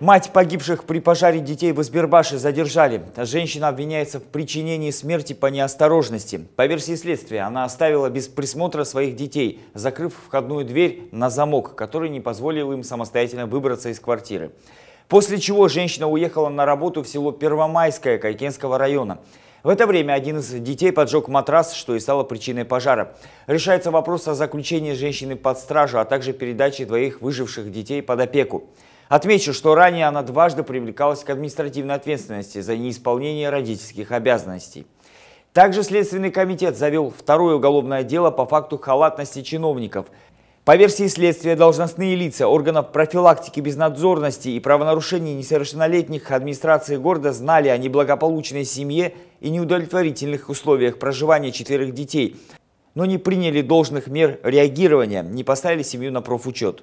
Мать погибших при пожаре детей в Избербаше задержали. Женщина обвиняется в причинении смерти по неосторожности. По версии следствия, она оставила без присмотра своих детей, закрыв входную дверь на замок, который не позволил им самостоятельно выбраться из квартиры. После чего женщина уехала на работу в село Первомайское Кайкенского района. В это время один из детей поджег матрас, что и стало причиной пожара. Решается вопрос о заключении женщины под стражу, а также передаче двоих выживших детей под опеку. Отмечу, что ранее она дважды привлекалась к административной ответственности за неисполнение родительских обязанностей. Также Следственный комитет завел второе уголовное дело по факту халатности чиновников. По версии следствия, должностные лица органов профилактики безнадзорности и правонарушений несовершеннолетних администрации города знали о неблагополучной семье и неудовлетворительных условиях проживания четверых детей, но не приняли должных мер реагирования, не поставили семью на профучет.